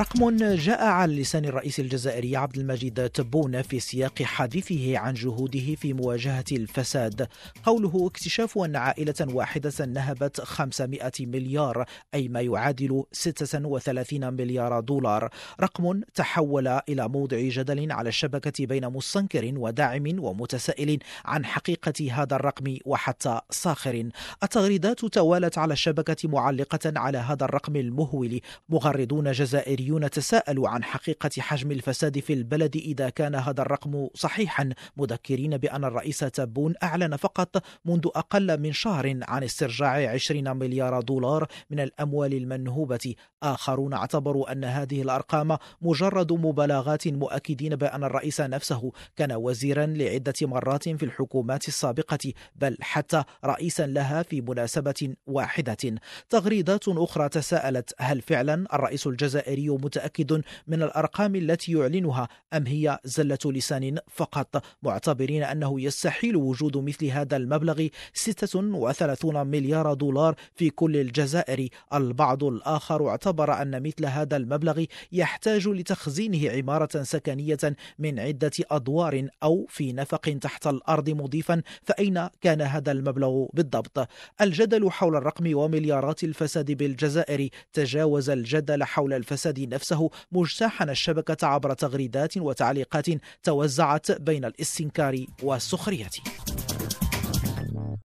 رقم جاء على لسان الرئيس الجزائري عبد المجيد تبون في سياق حديثه عن جهوده في مواجهة الفساد قوله اكتشاف أن عائلة واحدة نهبت 500 مليار أي ما يعادل 36 مليار دولار رقم تحول إلى موضع جدل على الشبكة بين مستنكر وداعم ومتسائل عن حقيقة هذا الرقم وحتى صاخر. التغريدات توالت على الشبكة معلقة على هذا الرقم المهول مغردون جزائري الرياضيون تساءلوا عن حقيقة حجم الفساد في البلد إذا كان هذا الرقم صحيحا مذكرين بأن الرئيس تبون أعلن فقط منذ أقل من شهر عن استرجاع 20 مليار دولار من الأموال المنهوبة آخرون اعتبروا أن هذه الأرقام مجرد مبالغات مؤكدين بأن الرئيس نفسه كان وزيرا لعدة مرات في الحكومات السابقة بل حتى رئيسا لها في مناسبة واحدة تغريدات أخرى تساءلت هل فعلا الرئيس الجزائري متأكد من الأرقام التي يعلنها أم هي زلة لسان فقط معتبرين أنه يستحيل وجود مثل هذا المبلغ 36 مليار دولار في كل الجزائر البعض الآخر اعتبر أن مثل هذا المبلغ يحتاج لتخزينه عمارة سكنية من عدة أدوار أو في نفق تحت الأرض مضيفا فأين كان هذا المبلغ بالضبط الجدل حول الرقم ومليارات الفساد بالجزائر تجاوز الجدل حول الفساد نفسه مجتاحا الشبكة عبر تغريدات وتعليقات توزعت بين الاستنكار والسخرية